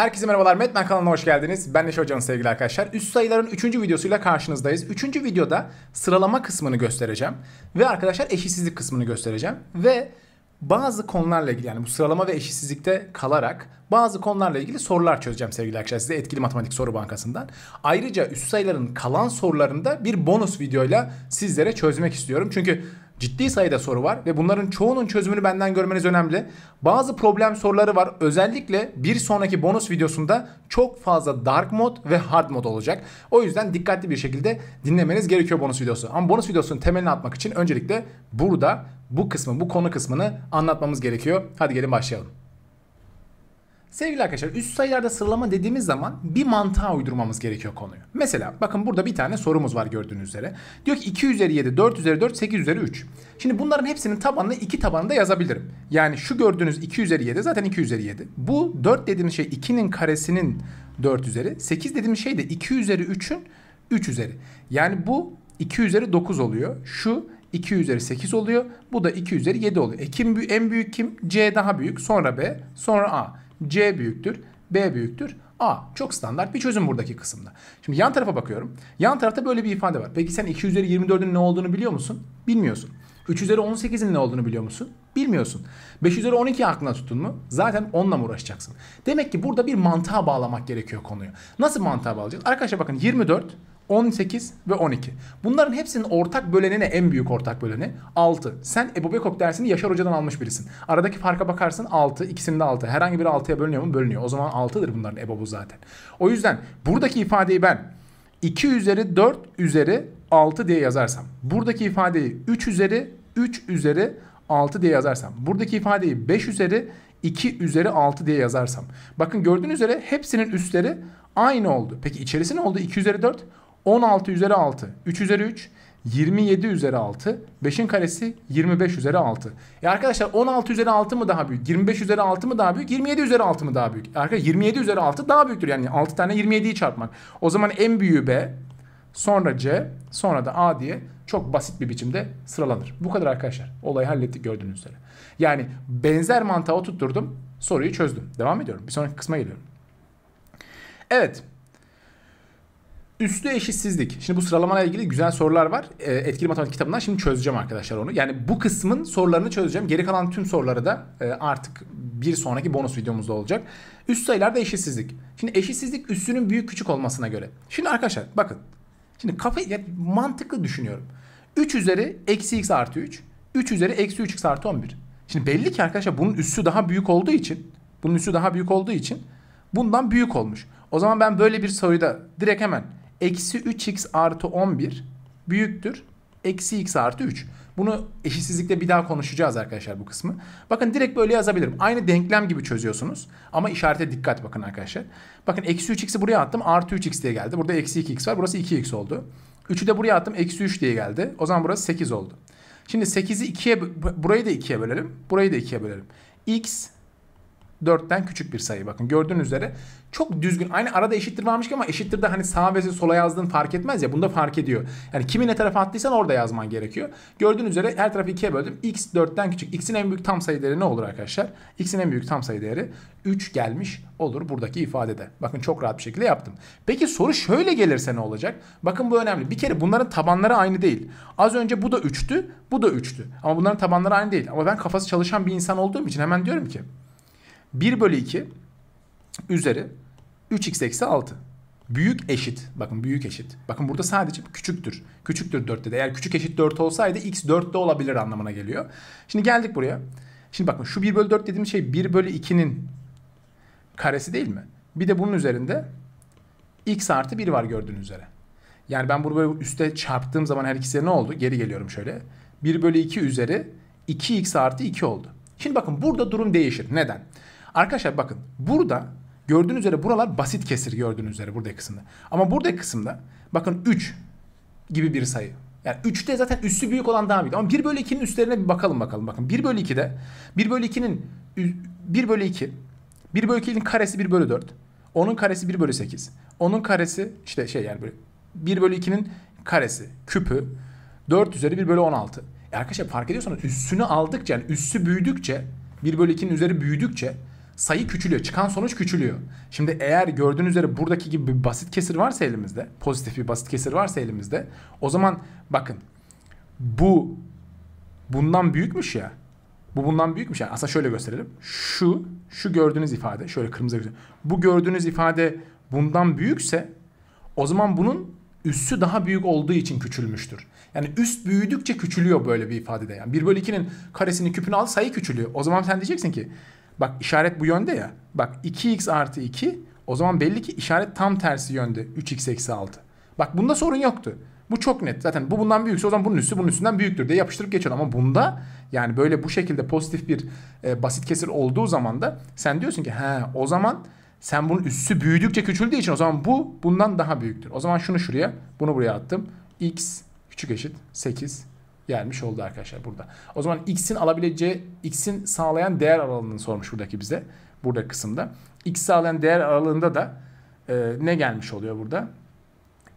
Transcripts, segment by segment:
Herkese merhabalar. Metmen kanalına hoş geldiniz. Ben Neşe Hoca'nın sevgili arkadaşlar. Üst sayıların 3. videosuyla karşınızdayız. 3. videoda sıralama kısmını göstereceğim. Ve arkadaşlar eşitsizlik kısmını göstereceğim. Ve bazı konularla ilgili yani bu sıralama ve eşitsizlikte kalarak bazı konularla ilgili sorular çözeceğim sevgili arkadaşlar size etkili matematik soru bankasından. Ayrıca üst sayıların kalan sorularını da bir bonus videoyla sizlere çözmek istiyorum. Çünkü Ciddi sayıda soru var ve bunların çoğunun çözümünü benden görmeniz önemli. Bazı problem soruları var. Özellikle bir sonraki bonus videosunda çok fazla dark mod ve hard mod olacak. O yüzden dikkatli bir şekilde dinlemeniz gerekiyor bonus videosu. Ama bonus videosunun temelini atmak için öncelikle burada bu kısmı, bu konu kısmını anlatmamız gerekiyor. Hadi gelin başlayalım. Sevgili arkadaşlar üst sayılarda sıralama dediğimiz zaman bir mantığa uydurmamız gerekiyor konuyu. Mesela bakın burada bir tane sorumuz var gördüğünüz üzere. Diyor ki 2 üzeri 7, 4 üzeri 4, 8 üzeri 3. Şimdi bunların hepsinin tabanını 2 tabanında yazabilirim. Yani şu gördüğünüz 2 üzeri 7 zaten 2 üzeri 7. Bu 4 dediğimiz şey 2'nin karesinin 4 üzeri. 8 dediğimiz şey de 2 üzeri 3'ün 3 üzeri. Yani bu 2 üzeri 9 oluyor. Şu 2 üzeri 8 oluyor. Bu da 2 üzeri 7 oluyor. E kim en büyük kim? C daha büyük. Sonra B. Sonra A. C büyüktür, B büyüktür, A. Çok standart bir çözüm buradaki kısımda. Şimdi yan tarafa bakıyorum. Yan tarafta böyle bir ifade var. Peki sen 2 üzeri 24'ün ne olduğunu biliyor musun? Bilmiyorsun. 3 üzeri 18'in ne olduğunu biliyor musun? Bilmiyorsun. 5 üzeri 12 aklına tuttun mu? Zaten onunla mı uğraşacaksın? Demek ki burada bir mantığa bağlamak gerekiyor konuyu. Nasıl mantığa bağlayacağız? Arkadaşlar bakın 24 18 ve 12. Bunların hepsinin ortak böleni ne? En büyük ortak böleni 6. Sen Ebu Bekok dersini Yaşar Hoca'dan almış birisin. Aradaki farka bakarsın 6. ikisinde 6. Herhangi biri 6'ya bölünüyor mu? Bölünüyor. O zaman 6'dır bunların ebabu zaten. O yüzden buradaki ifadeyi ben 2 üzeri 4 üzeri 6 diye yazarsam. Buradaki ifadeyi 3 üzeri 3 üzeri 6 diye yazarsam. Buradaki ifadeyi 5 üzeri 2 üzeri 6 diye yazarsam. Bakın gördüğünüz üzere hepsinin üstleri aynı oldu. Peki içerisi ne oldu? 2 üzeri 4. 16 üzeri 6. 3 üzeri 3. 27 üzeri 6. 5'in karesi 25 üzeri 6. E arkadaşlar 16 üzeri 6 mı daha büyük? 25 üzeri 6 mı daha büyük? 27 üzeri 6 mı daha büyük? Arkadaşlar 27 üzeri 6 daha büyüktür. Yani 6 tane 27'yi çarpmak. O zaman en büyüğü B, sonra C, sonra da A diye çok basit bir biçimde sıralanır. Bu kadar arkadaşlar. Olayı hallettik gördüğünüz üzere. Yani benzer mantığa tutturdum, Soruyu çözdüm. Devam ediyorum. Bir sonraki kısma geliyorum. Evet. Üstü eşitsizlik. Şimdi bu sıralamayla ilgili güzel sorular var. E, etkili matematik kitabından şimdi çözeceğim arkadaşlar onu. Yani bu kısmın sorularını çözeceğim. Geri kalan tüm soruları da e, artık bir sonraki bonus videomuzda olacak. Üst sayılarda eşitsizlik. Şimdi eşitsizlik üstünün büyük küçük olmasına göre. Şimdi arkadaşlar bakın. Şimdi kafayı ya, mantıklı düşünüyorum. 3 üzeri eksi x artı 3. 3 üzeri eksi 3x artı 11. Şimdi belli ki arkadaşlar bunun üssü daha büyük olduğu için. Bunun üssü daha büyük olduğu için. Bundan büyük olmuş. O zaman ben böyle bir soruda direkt hemen eksi 3x artı 11 büyüktür. Eksi x artı 3. Bunu eşitsizlikte bir daha konuşacağız arkadaşlar bu kısmı. Bakın direkt böyle yazabilirim. Aynı denklem gibi çözüyorsunuz. Ama işarete dikkat bakın arkadaşlar. Bakın eksi 3x'i buraya attım. Artı 3x diye geldi. Burada eksi 2x var. Burası 2x oldu. 3'ü de buraya attım. Eksi 3 diye geldi. O zaman burası 8 oldu. Şimdi 8'i 2'ye burayı da 2'ye bölelim. Burayı da 2'ye bölelim. x 4'ten küçük bir sayı bakın gördüğünüz üzere çok düzgün aynı arada eşittir varmış ama eşittir de hani sağ ve sola yazdığın fark etmez ya bunda fark ediyor. Yani kimi ne tarafa attıysan orada yazman gerekiyor. Gördüğünüz üzere her tarafı ikiye böldüm. X 4'ten küçük. X'in en büyük tam sayı değeri ne olur arkadaşlar? X'in en büyük tam sayı değeri 3 gelmiş olur buradaki ifadede. Bakın çok rahat bir şekilde yaptım. Peki soru şöyle gelirse ne olacak? Bakın bu önemli. Bir kere bunların tabanları aynı değil. Az önce bu da 3'tü, bu da 3'tü. Ama bunların tabanları aynı değil. Ama ben kafası çalışan bir insan olduğum için hemen diyorum ki 1 bölü 2 üzeri 3x eksi 6. Büyük eşit. Bakın büyük eşit. Bakın burada sadece küçüktür. Küçüktür 4'te de. Eğer küçük eşit 4 olsaydı x 4'te olabilir anlamına geliyor. Şimdi geldik buraya. Şimdi bakın şu 1 bölü 4 dediğim şey 1 bölü 2'nin karesi değil mi? Bir de bunun üzerinde x artı 1 var gördüğünüz üzere. Yani ben bunu böyle üste çarptığım zaman her ikisi ne oldu? Geri geliyorum şöyle. 1 bölü 2 üzeri 2x artı 2 oldu. Şimdi bakın burada durum değişir. Neden? Arkadaşlar bakın burada gördüğünüz üzere buralar basit kesir gördüğünüz üzere buradaki kısımda. Ama buradaki kısımda bakın 3 gibi bir sayı. Yani 3'te zaten üssü büyük olan daha büyük. Ama 1 bölü 2'nin üstlerine bir bakalım bakalım. Bakın 1 bölü 2'de 1 bölü 2'nin 1 bölü 2 1 bölü 2'nin karesi 1 bölü 4. Onun karesi 1 bölü 8. Onun karesi işte şey yani böyle 1 bölü 2'nin karesi küpü 4 üzeri 1 bölü 16. E arkadaşlar fark ediyorsanız üssünü aldıkça yani üssü büyüdükçe 1 bölü 2'nin üzeri büyüdükçe sayı küçülüyor. Çıkan sonuç küçülüyor. Şimdi eğer gördüğünüz üzere buradaki gibi bir basit kesir varsa elimizde, pozitif bir basit kesir varsa elimizde o zaman bakın bu bundan büyükmüş ya. Bu bundan büyükmüş yani. Aslında şöyle gösterelim. Şu şu gördüğünüz ifade şöyle kırmızı göster. Bu gördüğünüz ifade bundan büyükse o zaman bunun üssü daha büyük olduğu için küçülmüştür. Yani üst büyüdükçe küçülüyor böyle bir ifadede. Yani 1 bölü 2'nin karesinin küpünü al sayı küçülüyor. O zaman sen diyeceksin ki Bak işaret bu yönde ya. Bak 2x artı 2 o zaman belli ki işaret tam tersi yönde. 3x eksi 6. Bak bunda sorun yoktu. Bu çok net. Zaten bu bundan büyükse o zaman bunun üstü bunun üstünden büyüktür diye yapıştırıp geçiyor. Ama bunda yani böyle bu şekilde pozitif bir e, basit kesir olduğu zaman da sen diyorsun ki he o zaman sen bunun üssü büyüdükçe küçüldüğü için o zaman bu bundan daha büyüktür. O zaman şunu şuraya bunu buraya attım. x küçük eşit 8 gelmiş oldu arkadaşlar burada. O zaman x'in alabileceği, x'in sağlayan değer aralığını sormuş buradaki bize. Burada kısımda. x sağlayan değer aralığında da e, ne gelmiş oluyor burada?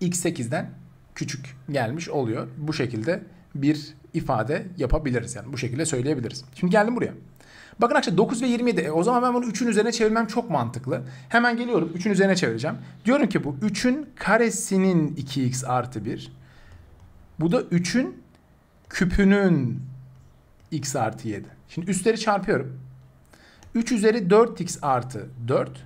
x8'den küçük gelmiş oluyor. Bu şekilde bir ifade yapabiliriz yani bu şekilde söyleyebiliriz. Şimdi geldim buraya. Bakın arkadaşlar 9 ve 27 e, o zaman ben bunu 3'ün üzerine çevirmem çok mantıklı. Hemen geliyorum 3'ün üzerine çevireceğim. Diyorum ki bu 3'ün karesinin 2x artı 1. Bu da 3'ün küpünün x artı 7. Şimdi üstleri çarpıyorum. 3 üzeri 4x artı 4.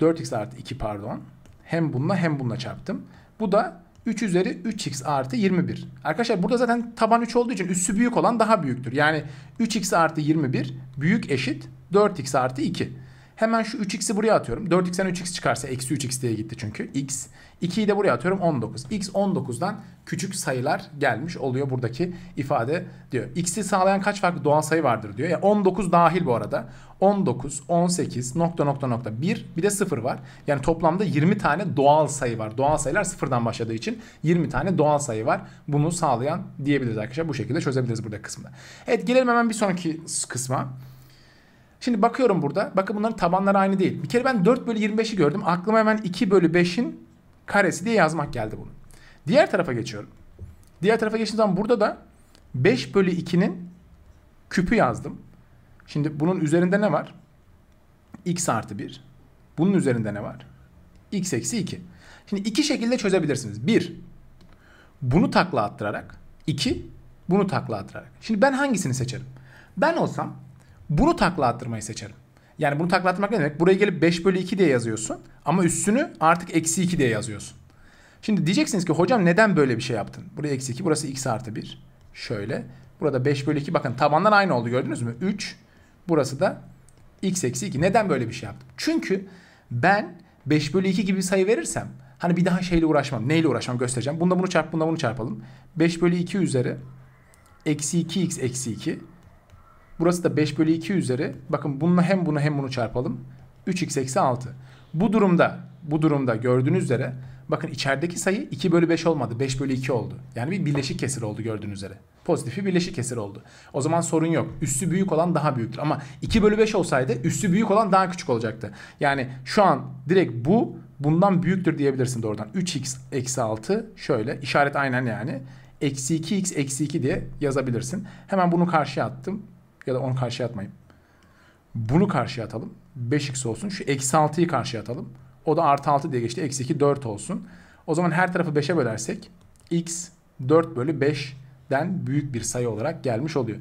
4x artı 2 pardon. Hem bununla hem bununla çarptım. Bu da 3 üzeri 3x artı 21. Arkadaşlar burada zaten taban 3 olduğu için üssü büyük olan daha büyüktür. Yani 3x artı 21 büyük eşit 4x artı 2. Hemen şu 3x'i buraya atıyorum. 4x'ten 3x çıkarsa eksi 3x diye gitti çünkü x. 2'yi de buraya atıyorum 19. x 19'dan küçük sayılar gelmiş oluyor buradaki ifade diyor. x'i sağlayan kaç farklı doğal sayı vardır diyor. yani 19 dahil bu arada. 19, 18, nokta nokta nokta 1 bir de 0 var. Yani toplamda 20 tane doğal sayı var. Doğal sayılar sıfırdan başladığı için 20 tane doğal sayı var. Bunu sağlayan diyebiliriz arkadaşlar. Bu şekilde çözebiliriz burada kısmını. Evet gelelim hemen bir sonraki kısma. Şimdi bakıyorum burada. Bakın bunların tabanları aynı değil. Bir kere ben 4 bölü 25'i gördüm. Aklıma hemen 2 bölü 5'in karesi diye yazmak geldi bunun. Diğer tarafa geçiyorum. Diğer tarafa geçtiğim zaman burada da 5 bölü 2'nin küpü yazdım. Şimdi bunun üzerinde ne var? x artı 1. Bunun üzerinde ne var? x eksi 2. Şimdi iki şekilde çözebilirsiniz. Bir, bunu takla attırarak. iki, bunu takla attırarak. Şimdi ben hangisini seçerim? Ben olsam bunu takla attırmayı seçerim. Yani bunu takla attırmak ne demek? Buraya gelip 5 bölü 2 diye yazıyorsun. Ama üstünü artık eksi 2 diye yazıyorsun. Şimdi diyeceksiniz ki hocam neden böyle bir şey yaptın? Buraya eksi 2 burası x artı 1. Şöyle. Burada 5 bölü 2 bakın tabanlar aynı oldu gördünüz mü? 3 burası da x eksi 2. Neden böyle bir şey yaptım? Çünkü ben 5 bölü 2 gibi bir sayı verirsem hani bir daha şeyle uğraşmam. Neyle uğraşmam göstereceğim. Bunda bunu çarp bunda bunu çarpalım. 5 bölü 2 üzeri eksi 2x eksi 2 Burası da 5 bölü 2 üzeri. Bakın bununla hem bunu hem bunu çarpalım. 3x eksi 6. Bu durumda bu durumda gördüğünüz üzere bakın içerideki sayı 2 bölü 5 olmadı. 5 bölü 2 oldu. Yani bir birleşik kesir oldu gördüğünüz üzere. Pozitifi birleşik kesir oldu. O zaman sorun yok. Üssü büyük olan daha büyüktür. Ama 2 bölü 5 olsaydı üssü büyük olan daha küçük olacaktı. Yani şu an direkt bu bundan büyüktür diyebilirsin doğrudan. 3x eksi 6 şöyle işaret aynen yani. Eksi 2x eksi 2 diye yazabilirsin. Hemen bunu karşıya attım ya da onu karşıya atmayayım. Bunu karşıya atalım. 5x olsun. Şu eksi 6'yı karşıya atalım. O da artı 6 diye geçti. Eksi 2 4 olsun. O zaman her tarafı 5'e bölersek x 4 bölü 5'den büyük bir sayı olarak gelmiş oluyor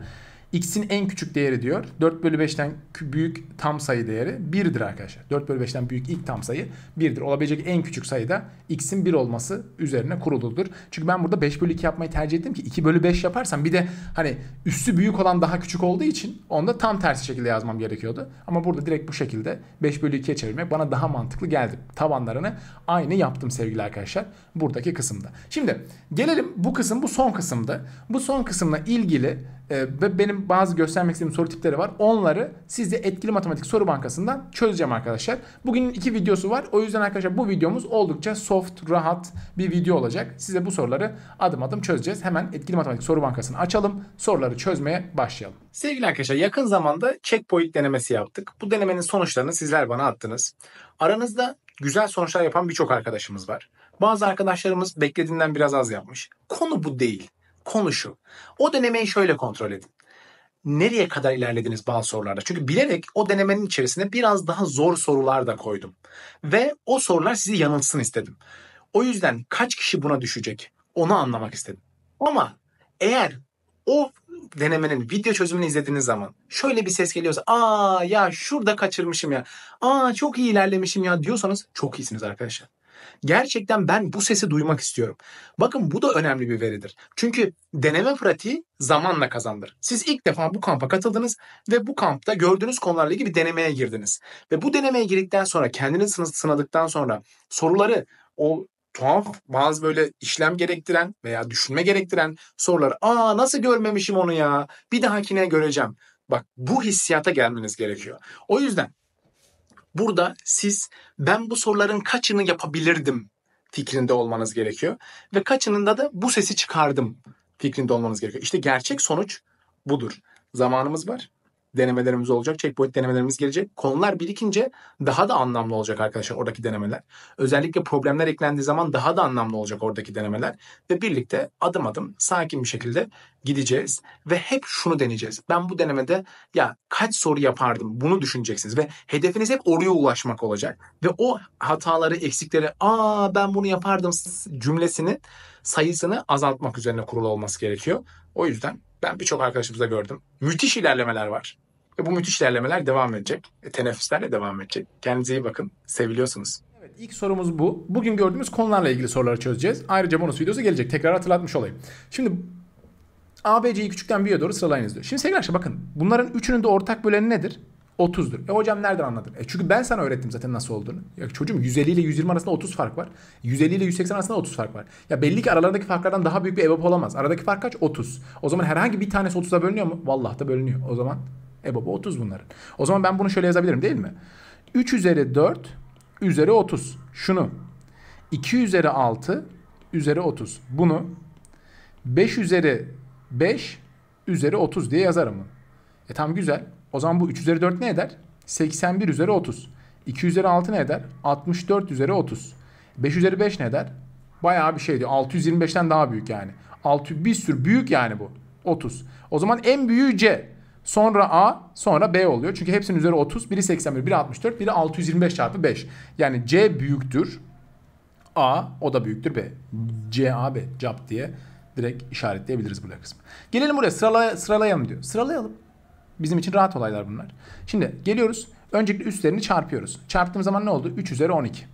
x'in en küçük değeri diyor. 4 bölü 5'ten büyük tam sayı değeri 1'dir arkadaşlar. 4 bölü 5'ten büyük ilk tam sayı 1'dir. Olabilecek en küçük sayı da x'in 1 olması üzerine kuruludur. Çünkü ben burada 5 bölü 2 yapmayı tercih ettim ki 2 bölü 5 yaparsam bir de hani üssü büyük olan daha küçük olduğu için onu da tam tersi şekilde yazmam gerekiyordu. Ama burada direkt bu şekilde 5 bölü 2'ye çevirmek bana daha mantıklı geldi. Tabanlarını aynı yaptım sevgili arkadaşlar buradaki kısımda. Şimdi gelelim bu kısım bu son kısımda. Bu son kısımla ilgili ee, ve benim bazı göstermek istediğim soru tipleri var. Onları siz etkili matematik soru bankasından çözeceğim arkadaşlar. Bugün iki videosu var. O yüzden arkadaşlar bu videomuz oldukça soft, rahat bir video olacak. Size bu soruları adım adım çözeceğiz. Hemen etkili matematik soru bankasını açalım. Soruları çözmeye başlayalım. Sevgili arkadaşlar yakın zamanda checkpoint denemesi yaptık. Bu denemenin sonuçlarını sizler bana attınız. Aranızda güzel sonuçlar yapan birçok arkadaşımız var. Bazı arkadaşlarımız beklediğinden biraz az yapmış. Konu bu değil. Konuşu. O denemeyi şöyle kontrol edin. Nereye kadar ilerlediniz bazı sorularda? Çünkü bilerek o denemenin içerisine biraz daha zor sorular da koydum. Ve o sorular sizi yanılsın istedim. O yüzden kaç kişi buna düşecek onu anlamak istedim. Ama eğer o denemenin video çözümünü izlediğiniz zaman şöyle bir ses geliyorsa aa ya şurada kaçırmışım ya aa çok iyi ilerlemişim ya diyorsanız çok iyisiniz arkadaşlar. Gerçekten ben bu sesi duymak istiyorum. Bakın bu da önemli bir veridir. Çünkü deneme pratiği zamanla kazandır. Siz ilk defa bu kampa katıldınız ve bu kampta gördüğünüz konularla ilgili bir denemeye girdiniz. Ve bu denemeye girdikten sonra kendinizi sınadıktan sonra soruları o tuhaf bazı böyle işlem gerektiren veya düşünme gerektiren soruları aa nasıl görmemişim onu ya bir dahakine göreceğim. Bak bu hissiyata gelmeniz gerekiyor. O yüzden Burada siz ben bu soruların kaçını yapabilirdim fikrinde olmanız gerekiyor. Ve kaçınında da bu sesi çıkardım fikrinde olmanız gerekiyor. İşte gerçek sonuç budur. Zamanımız var denemelerimiz olacak. Checkpoint denemelerimiz gelecek. Konular birikince daha da anlamlı olacak arkadaşlar oradaki denemeler. Özellikle problemler eklendiği zaman daha da anlamlı olacak oradaki denemeler. Ve birlikte adım adım sakin bir şekilde gideceğiz. Ve hep şunu deneyeceğiz. Ben bu denemede ya kaç soru yapardım bunu düşüneceksiniz. Ve hedefiniz hep oraya ulaşmak olacak. Ve o hataları, eksikleri aa ben bunu yapardım cümlesinin sayısını azaltmak üzerine kurulu olması gerekiyor. O yüzden ben birçok arkadaşımızda gördüm. Müthiş ilerlemeler var. Ve bu müthiş ilerlemeler devam edecek. E, teneffüslerle devam edecek. Kendinize iyi bakın. Seviliyorsunuz. Evet, ilk sorumuz bu. Bugün gördüğümüz konularla ilgili soruları çözeceğiz. Ayrıca bonus videosu gelecek. Tekrar hatırlatmış olayım. Şimdi ABC'yi küçükten büyüğe doğru sıralayınız diyor. Şimdi sevgili arkadaşlar bakın bunların üçünün de ortak böleni nedir? 30'dur. E hocam nereden anladın? E çünkü ben sana öğrettim zaten nasıl olduğunu. Ya çocuğum 150 ile 120 arasında 30 fark var. 150 ile 180 arasında 30 fark var. Ya belli ki aralarındaki farklardan daha büyük bir EBOB olamaz. Aradaki fark kaç? 30. O zaman herhangi bir tanesi 30'a bölünüyor mu? Vallahi da bölünüyor. O zaman EBOB 30 bunların. O zaman ben bunu şöyle yazabilirim değil mi? 3 üzeri 4 üzeri 30. Şunu. 2 üzeri 6 üzeri 30. Bunu 5 üzeri 5 üzeri 30 diye yazarım bunu. E tam güzel. O zaman bu 3 üzeri 4 ne eder? 81 üzeri 30. 2 üzeri 6 ne eder? 64 üzeri 30. 5 üzeri 5 ne eder? Bayağı bir şey diyor. 625'ten daha büyük yani. 6 bir sürü büyük yani bu. 30. O zaman en büyüğü C. Sonra A, sonra B oluyor. Çünkü hepsinin üzeri 30. Biri 81, biri 64, biri 625 çarpı 5. Yani C büyüktür. A, o da büyüktür B. C, A, B. Cap diye direkt işaretleyebiliriz buraya kısmı. Gelelim buraya sırala, sıralayalım diyor. Sıralayalım. Bizim için rahat olaylar bunlar. Şimdi geliyoruz. Öncelikle üstlerini çarpıyoruz. Çarptığım zaman ne oldu? 3 üzeri 12.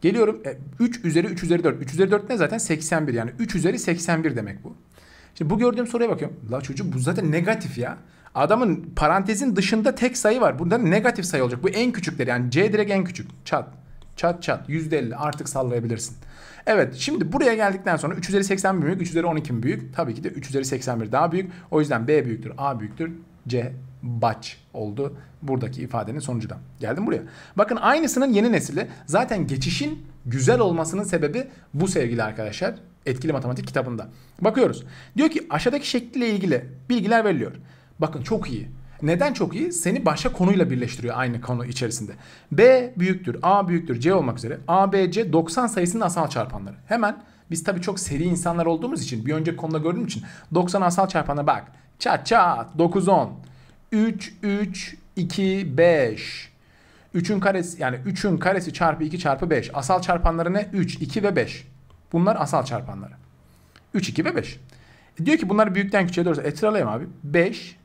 Geliyorum. 3 e, üzeri 3 üzeri 4. 3 üzeri 4 ne zaten? 81. Yani 3 üzeri 81 demek bu. Şimdi bu gördüğüm soruya bakıyorum. La çocuğum bu zaten negatif ya. Adamın parantezin dışında tek sayı var. Burada negatif sayı olacak. Bu en küçükleri yani C direkt en küçük. Çat. Çat çat. %50 artık sallayabilirsin. Evet şimdi buraya geldikten sonra 3 üzeri 81 büyük. 3 üzeri 12 mi büyük? Tabii ki de 3 üzeri 81 daha büyük. O yüzden B büyüktür. A büyüktür. C. Baç oldu buradaki ifadenin sonucu da Geldim buraya. Bakın aynısının yeni nesili zaten geçişin güzel olmasının sebebi bu sevgili arkadaşlar. Etkili Matematik kitabında. Bakıyoruz. Diyor ki aşağıdaki şekliyle ilgili bilgiler veriliyor. Bakın çok iyi. Neden çok iyi? Seni başka konuyla birleştiriyor aynı konu içerisinde. B büyüktür, A büyüktür, C olmak üzere. A, B, C 90 sayısının asal çarpanları. Hemen biz tabii çok seri insanlar olduğumuz için bir önceki konuda gördüğüm için 90 asal çarpanına bak. Çat çat 9 10. 3 3 2 5. 3'ün karesi yani 3'ün karesi çarpı 2 çarpı 5. Asal çarpanları ne? 3, 2 ve 5. Bunlar asal çarpanları. 3, 2 ve 5. E diyor ki bunları büyükten küçüğe doğru. E abi. 5,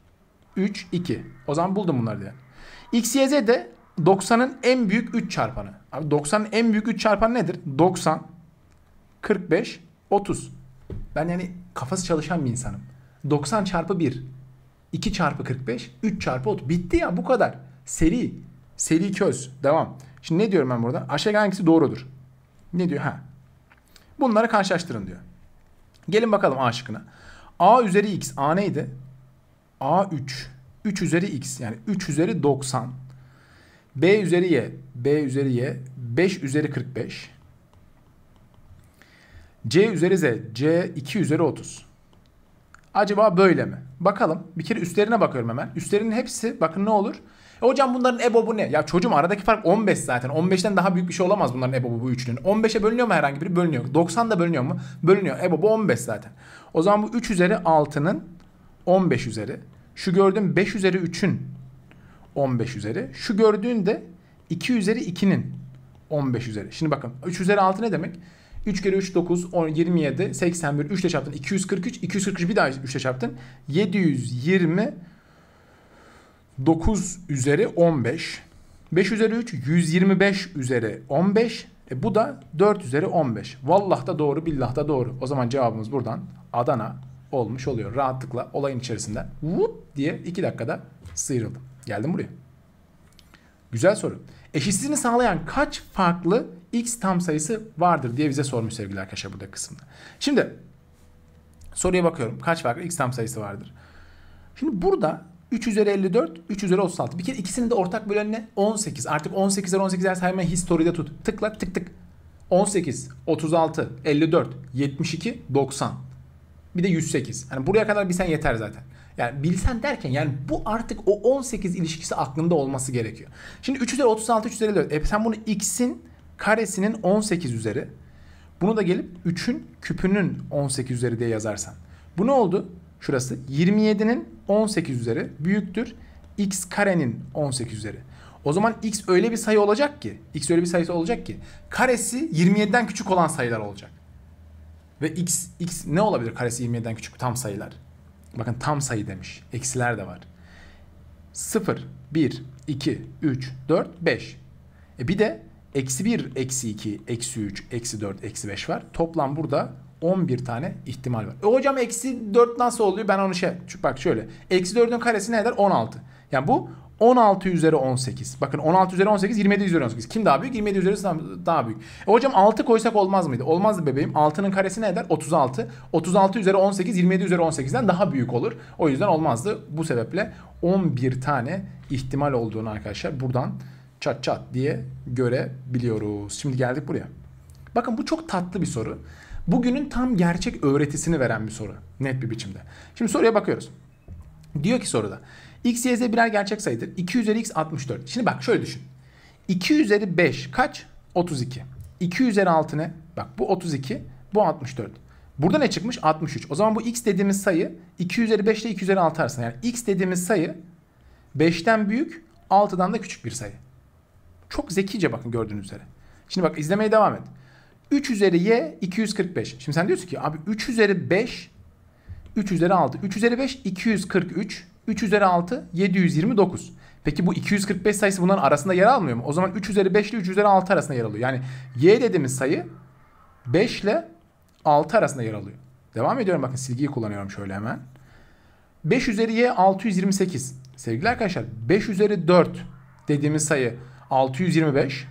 3, 2. O zaman buldum bunları diye. X, Y, Z de 90'ın en büyük 3 çarpanı. Abi 90'ın en büyük 3 çarpanı nedir? 90, 45, 30. Ben yani kafası çalışan bir insanım. 90 çarpı 1. 2 çarpı 45. 3 çarpı 30. Bitti ya bu kadar. Seri. Seri köz. Devam. Şimdi ne diyorum ben burada? Aşağıdaki hangisi doğrudur? Ne diyor? Ha. Bunları karşılaştırın diyor. Gelin bakalım A şıkkına. A üzeri x. A neydi? A 3. 3 üzeri x. Yani 3 üzeri 90. B üzeri y. B üzeri y. 5 üzeri 45. C üzeri z. C 2 üzeri 30. Acaba böyle mi? Bakalım. Bir kere üstlerine bakıyorum hemen. Üstlerinin hepsi bakın ne olur? E hocam bunların EBOB'u ne? Ya çocuğum aradaki fark 15 zaten. 15'ten daha büyük bir şey olamaz bunların EBOB'u bu üçünün. 15'e bölünüyor mu herhangi biri? Bölünüyor. 90 da bölünüyor mu? Bölünüyor. EBOB'u 15 zaten. O zaman bu 3 üzeri 6'nın 15 üzeri. Şu gördüğüm 5 üzeri 3'ün 15 üzeri. Şu gördüğün de 2 üzeri 2'nin 15 üzeri. Şimdi bakın 3 üzeri 6 ne demek? 3 kere 3 9 10 27 81 3 ile çarptın 243 243 bir daha 3 ile çarptın 720 9 üzeri 15 5 üzeri 3 125 üzeri 15 e bu da 4 üzeri 15 Vallah da doğru billah da doğru o zaman cevabımız buradan Adana olmuş oluyor rahatlıkla olayın içerisinde vup diye 2 dakikada sıyrıldım geldim buraya güzel soru eşitsizliğini sağlayan kaç farklı x tam sayısı vardır diye bize sormuş sevgili arkadaşlar burada kısımda. Şimdi soruya bakıyorum. Kaç farklı x tam sayısı vardır? Şimdi burada 3 üzeri 54, 3 üzeri 36. Bir kere ikisinin de ortak bölen ne? 18. Artık 18'ler 18'er saymayı historide tut. Tıkla tık tık. 18, 36, 54, 72, 90. Bir de 108. Yani buraya kadar bilsen yeter zaten. Yani bilsen derken yani bu artık o 18 ilişkisi aklında olması gerekiyor. Şimdi 3 üzeri 36, 3 üzeri 54. E sen bunu x'in karesinin 18 üzeri. Bunu da gelip 3'ün küpünün 18 üzeri diye yazarsan. Bu ne oldu? Şurası 27'nin 18 üzeri büyüktür x karenin 18 üzeri. O zaman x öyle bir sayı olacak ki, x öyle bir sayısı olacak ki karesi 27'den küçük olan sayılar olacak. Ve x x ne olabilir karesi 27'den küçük tam sayılar? Bakın tam sayı demiş. Eksiler de var. 0, 1, 2, 3, 4, 5. E bir de Eksi 1, eksi 2, eksi 3, eksi 4, eksi 5 var. Toplam burada 11 tane ihtimal var. E hocam eksi 4 nasıl oluyor? Ben onu şey... Bak şöyle. Eksi 4'ün karesi ne eder? 16. Yani bu 16 üzeri 18. Bakın 16 üzeri 18, 27 üzeri 18. Kim daha büyük? 27 üzeri daha büyük. E hocam 6 koysak olmaz mıydı? Olmazdı bebeğim. 6'nın karesi ne eder? 36. 36 üzeri 18, 27 üzeri 18'den daha büyük olur. O yüzden olmazdı. Bu sebeple 11 tane ihtimal olduğunu arkadaşlar buradan çat çat diye görebiliyoruz. Şimdi geldik buraya. Bakın bu çok tatlı bir soru. Bugünün tam gerçek öğretisini veren bir soru. Net bir biçimde. Şimdi soruya bakıyoruz. Diyor ki soruda. X, Y, Z birer gerçek sayıdır. 2 üzeri X 64. Şimdi bak şöyle düşün. 2 üzeri 5 kaç? 32. 2 üzeri 6 ne? Bak bu 32, bu 64. Burada ne çıkmış? 63. O zaman bu x dediğimiz sayı 2 üzeri 5 ile 2 üzeri 6 arasında. Yani x dediğimiz sayı 5'ten büyük, 6'dan da küçük bir sayı. Çok zekice bakın gördüğünüz üzere. Şimdi bak izlemeye devam et. 3 üzeri y 245. Şimdi sen diyorsun ki abi 3 üzeri 5 3 üzeri 6. 3 üzeri 5 243. 3 üzeri 6 729. Peki bu 245 sayısı bunların arasında yer almıyor mu? O zaman 3 üzeri 5 ile 3 üzeri 6 arasında yer alıyor. Yani y dediğimiz sayı 5 ile 6 arasında yer alıyor. Devam ediyorum bakın silgiyi kullanıyorum şöyle hemen. 5 üzeri y 628. Sevgili arkadaşlar 5 üzeri 4 dediğimiz sayı 625.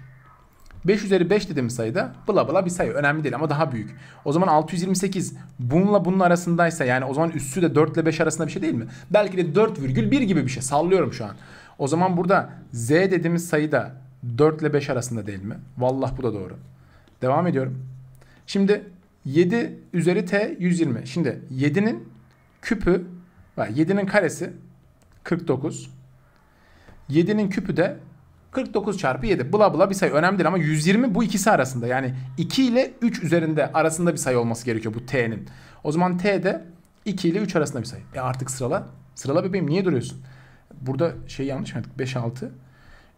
5 üzeri 5 dediğimiz sayıda bla bla bir sayı. Önemli değil ama daha büyük. O zaman 628 bununla bunun arasındaysa yani o zaman üssü de 4 ile 5 arasında bir şey değil mi? Belki de 4,1 gibi bir şey. Sallıyorum şu an. O zaman burada z dediğimiz sayıda 4 ile 5 arasında değil mi? Vallahi bu da doğru. Devam ediyorum. Şimdi 7 üzeri t 120. Şimdi 7'nin küpü 7'nin karesi 49. 7'nin küpü de 49 çarpı 7 bula bula bir sayı önemli değil ama 120 bu ikisi arasında yani 2 ile 3 üzerinde arasında bir sayı olması gerekiyor bu t'nin. O zaman t de 2 ile 3 arasında bir sayı. E artık sırala. Sırala bebeğim niye duruyorsun? Burada şey yanlış mı? 5 6.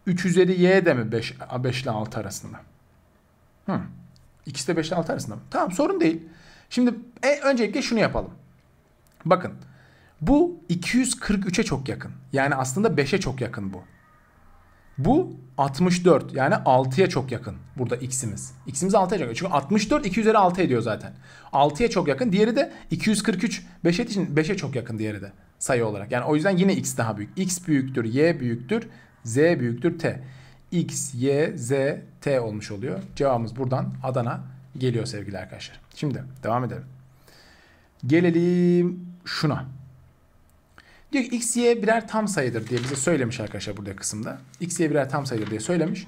3 üzeri y de mi 5, 5 ile 6 arasında? Hmm. İkisi de 5 ile 6 arasında mı? Tamam sorun değil. Şimdi e, öncelikle şunu yapalım. Bakın bu 243'e çok yakın. Yani aslında 5'e çok yakın bu. Bu 64 yani 6'ya çok yakın burada x'imiz. x'imiz 6'ya çok yakın. Çünkü 64 2 üzeri 6 ediyor zaten. 6'ya çok yakın. Diğeri de 243 5 için 5'e çok yakın diğeri de sayı olarak. Yani o yüzden yine x daha büyük. x büyüktür, y büyüktür, z büyüktür, t. x, y, z, t olmuş oluyor. Cevabımız buradan Adana geliyor sevgili arkadaşlar. Şimdi devam edelim. Gelelim şuna. Diyor ki x, y birer tam sayıdır diye bize söylemiş arkadaşlar burada kısımda. x, y birer tam sayıdır diye söylemiş.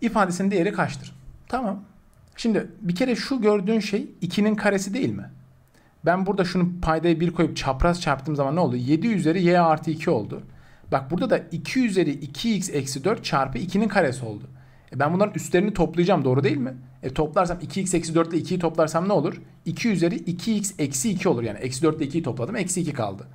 İfadesinin değeri kaçtır? Tamam. Şimdi bir kere şu gördüğün şey 2'nin karesi değil mi? Ben burada şunu paydaya 1 koyup çapraz çarptığım zaman ne oldu? 7 üzeri y artı 2 oldu. Bak burada da 2 üzeri 2x eksi 4 çarpı 2'nin karesi oldu. E ben bunların üstlerini toplayacağım doğru değil mi? E toplarsam 2x eksi 4 ile 2'yi toplarsam ne olur? 2 üzeri 2x eksi 2 olur. Yani eksi 4 ile 2'yi topladım eksi 2 kaldı.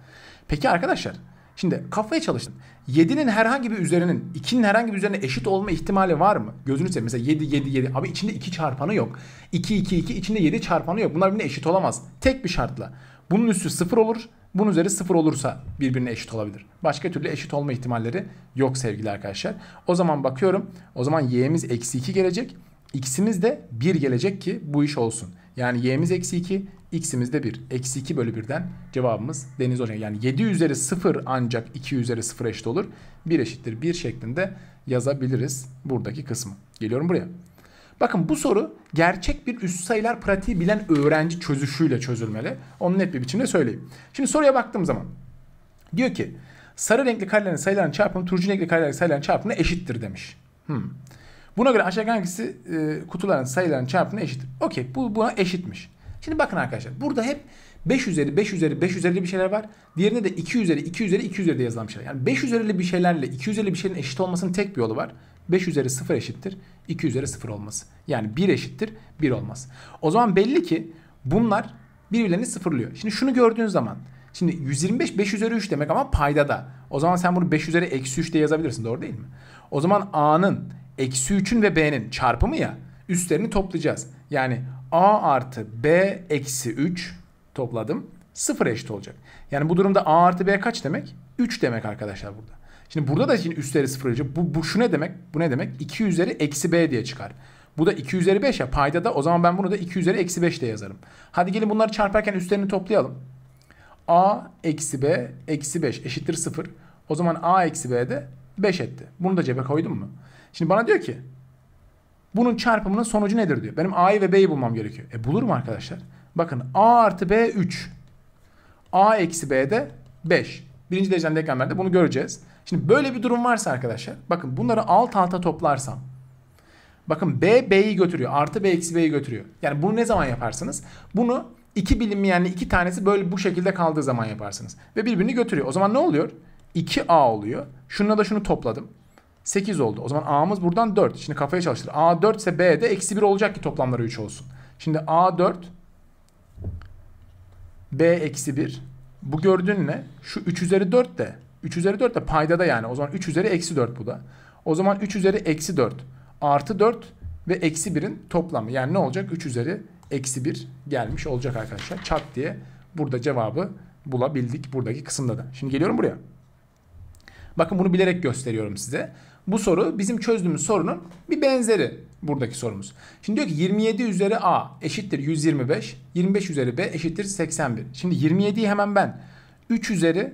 Peki arkadaşlar şimdi kafaya çalışın. 7'nin herhangi bir üzerinin 2'nin herhangi bir üzerine eşit olma ihtimali var mı? Gözünü seveyim. Mesela 7 7 7 abi içinde 2 çarpanı yok. 2 2 2 içinde 7 çarpanı yok. Bunlar birbirine eşit olamaz. Tek bir şartla. Bunun üstü 0 olur. Bunun üzeri 0 olursa birbirine eşit olabilir. Başka türlü eşit olma ihtimalleri yok sevgili arkadaşlar. O zaman bakıyorum. O zaman y'miz eksi 2 gelecek. X'imiz de 1 gelecek ki bu iş olsun. Yani y'miz eksi 2, x'imiz de 1. Eksi 2 bölü 1'den cevabımız deniz olacak. Yani 7 üzeri 0 ancak 2 üzeri 0 eşit olur. 1 eşittir 1 şeklinde yazabiliriz buradaki kısmı. Geliyorum buraya. Bakın bu soru gerçek bir üst sayılar pratiği bilen öğrenci çözüşüyle çözülmeli. Onu net bir biçimde söyleyeyim. Şimdi soruya baktığım zaman diyor ki sarı renkli karelerin sayıların çarpımı turuncu renkli karelerin sayıların çarpımına eşittir demiş. Hmm. Buna göre aşağıdaki hangisi e, kutuların sayılarının çarpımına eşittir? Okey bu buna eşitmiş. Şimdi bakın arkadaşlar burada hep 5 üzeri 5 üzeri 5 üzeri bir şeyler var. Diğerinde de 2 üzeri 2 üzeri 2 üzeri de yazılan şeyler. Yani 5 üzeri bir şeylerle 2 üzeri bir şeyin eşit olmasının tek bir yolu var. 5 üzeri 0 eşittir 2 üzeri 0 olması. Yani 1 eşittir 1 olmaz. O zaman belli ki bunlar birbirlerini sıfırlıyor. Şimdi şunu gördüğün zaman Şimdi 125 5 üzeri 3 demek ama payda da. O zaman sen bunu 5 üzeri eksi 3 de yazabilirsin doğru değil mi? O zaman A'nın eksi 3'ün ve b'nin çarpımı ya üstlerini toplayacağız. Yani a artı b eksi 3 topladım. 0 eşit olacak. Yani bu durumda a artı b kaç demek? 3 demek arkadaşlar burada. Şimdi burada da şimdi üstleri 0 olacak. Bu, bu şu ne demek? Bu ne demek? 2 üzeri eksi b diye çıkar. Bu da 2 üzeri 5 ya payda da o zaman ben bunu da 2 üzeri eksi 5 de yazarım. Hadi gelin bunları çarparken üstlerini toplayalım. a eksi b eksi 5 eşittir 0. O zaman a eksi b de 5 etti. Bunu da cebe koydum mu? Şimdi bana diyor ki bunun çarpımının sonucu nedir diyor. Benim A'yı ve B'yi bulmam gerekiyor. E bulurum arkadaşlar. Bakın A artı B 3. A eksi b'de de 5. Birinci dereceden denklemlerde bunu göreceğiz. Şimdi böyle bir durum varsa arkadaşlar. Bakın bunları alt alta toplarsam. Bakın B B'yi götürüyor. Artı B eksi B'yi götürüyor. Yani bunu ne zaman yaparsınız? Bunu iki bilim iki tanesi böyle bu şekilde kaldığı zaman yaparsınız. Ve birbirini götürüyor. O zaman ne oluyor? 2A oluyor. Şununla da şunu topladım. 8 oldu. O zaman A'mız buradan 4. Şimdi kafaya çalıştır. A 4 ise b'de eksi 1 olacak ki toplamları 3 olsun. Şimdi A 4 B eksi 1 bu gördüğün ne? Şu 3 üzeri 4 de 3 üzeri 4 de paydada yani. O zaman 3 üzeri eksi 4 bu da. O zaman 3 üzeri eksi 4 artı 4 ve eksi 1'in toplamı. Yani ne olacak? 3 üzeri eksi 1 gelmiş olacak arkadaşlar. Çat diye burada cevabı bulabildik buradaki kısımda da. Şimdi geliyorum buraya. Bakın bunu bilerek gösteriyorum size. Bu soru bizim çözdüğümüz sorunun bir benzeri buradaki sorumuz. Şimdi diyor ki 27 üzeri A eşittir 125. 25 üzeri B eşittir 81. Şimdi 27'yi hemen ben 3 üzeri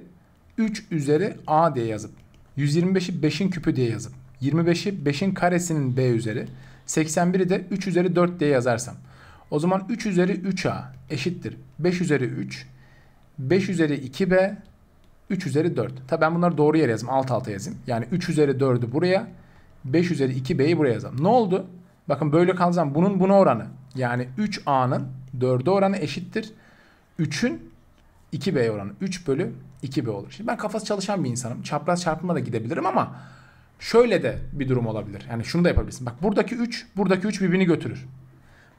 3 üzeri A diye yazıp 125'i 5'in küpü diye yazıp 25'i 5'in karesinin B üzeri 81'i de 3 üzeri 4 diye yazarsam o zaman 3 üzeri 3A eşittir 5 üzeri 3 5 üzeri 2B 3 üzeri 4. Tabi ben bunları doğru yere yazayım. Alt alta yazayım. Yani 3 üzeri 4'ü buraya. 5 üzeri 2b'yi buraya yazalım. Ne oldu? Bakın böyle kalsam bunun buna oranı. Yani 3a'nın 4'e oranı eşittir. 3'ün 2b oranı. 3 bölü 2b olur. Şimdi ben kafası çalışan bir insanım. Çapraz çarpıma da gidebilirim ama şöyle de bir durum olabilir. Yani şunu da yapabilirsin. Bak buradaki 3, buradaki 3 birbirini götürür.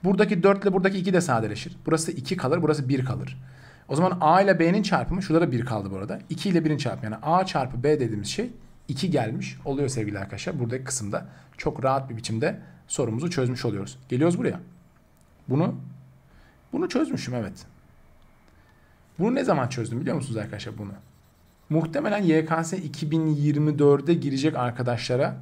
Buradaki 4 ile buradaki 2 de sadeleşir. Burası 2 kalır, burası 1 kalır. O zaman A ile B'nin çarpımı şurada da 1 kaldı bu arada. 2 ile 1'in çarpımı yani A çarpı B dediğimiz şey 2 gelmiş oluyor sevgili arkadaşlar. Buradaki kısımda çok rahat bir biçimde sorumuzu çözmüş oluyoruz. Geliyoruz buraya. Bunu bunu çözmüşüm evet. Bunu ne zaman çözdüm biliyor musunuz arkadaşlar bunu? Muhtemelen YKS 2024'de girecek arkadaşlara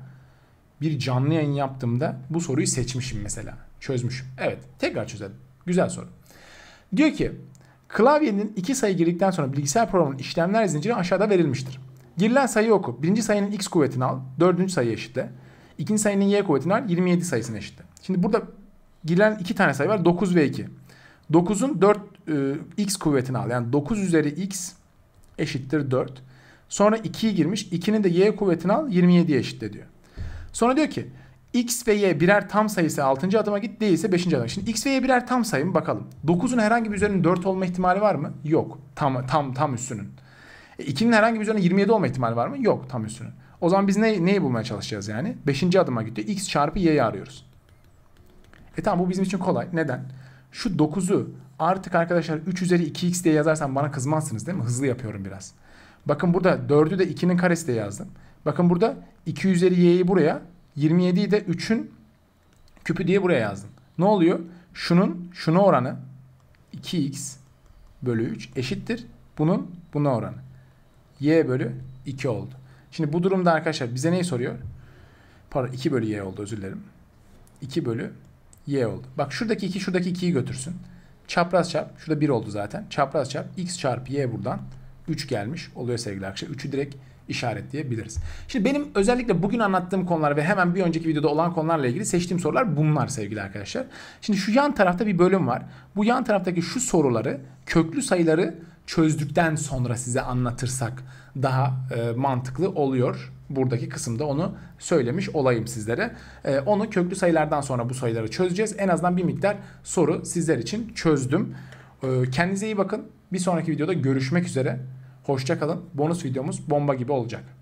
bir canlı yayın yaptığımda bu soruyu seçmişim mesela. Çözmüşüm. Evet tekrar çözelim. Güzel soru. Diyor ki Klavyenin iki sayı girdikten sonra bilgisayar programının işlemler zinciri aşağıda verilmiştir. Girilen sayı oku. Birinci sayının x kuvvetini al. Dördüncü sayı eşitle. İkinci sayının y kuvvetini al. 27 sayısını eşitle. Şimdi burada girilen iki tane sayı var. 9 ve 2. 9'un 4 e, x kuvvetini al. Yani 9 üzeri x eşittir 4. Sonra 2'yi girmiş. 2'nin de y kuvvetini al. 27'ye eşitle diyor. Sonra diyor ki X ve Y birer tam sayısı 6. adıma git değilse 5. adıma. Şimdi X ve Y birer tam sayı mı bakalım. 9'un herhangi bir üzerinin 4 olma ihtimali var mı? Yok. Tam tam tam üstünün. E, herhangi bir üzerinin 27 olma ihtimali var mı? Yok tam üstünün. O zaman biz ne, neyi bulmaya çalışacağız yani? 5. adıma gitti. X çarpı Y'yi arıyoruz. E tamam bu bizim için kolay. Neden? Şu 9'u artık arkadaşlar 3 üzeri 2x diye yazarsam bana kızmazsınız değil mi? Hızlı yapıyorum biraz. Bakın burada 4'ü de 2'nin karesi diye yazdım. Bakın burada 2 üzeri y'yi buraya 27'yi de 3'ün küpü diye buraya yazdım. Ne oluyor? Şunun şuna oranı 2x bölü 3 eşittir. Bunun buna oranı. y bölü 2 oldu. Şimdi bu durumda arkadaşlar bize neyi soruyor? Pardon 2 bölü y oldu özür dilerim. 2 bölü y oldu. Bak şuradaki 2 şuradaki 2'yi götürsün. Çapraz çarp. Şurada 1 oldu zaten. Çapraz çarp. x çarpı y buradan 3 gelmiş oluyor sevgili arkadaşlar. 3'ü direkt işaretleyebiliriz. Şimdi benim özellikle bugün anlattığım konular ve hemen bir önceki videoda olan konularla ilgili seçtiğim sorular bunlar sevgili arkadaşlar. Şimdi şu yan tarafta bir bölüm var. Bu yan taraftaki şu soruları köklü sayıları çözdükten sonra size anlatırsak daha e, mantıklı oluyor. Buradaki kısımda onu söylemiş olayım sizlere. E, onu köklü sayılardan sonra bu sayıları çözeceğiz. En azından bir miktar soru sizler için çözdüm. E, kendinize iyi bakın. Bir sonraki videoda görüşmek üzere. Hoşçakalın. Bonus videomuz bomba gibi olacak.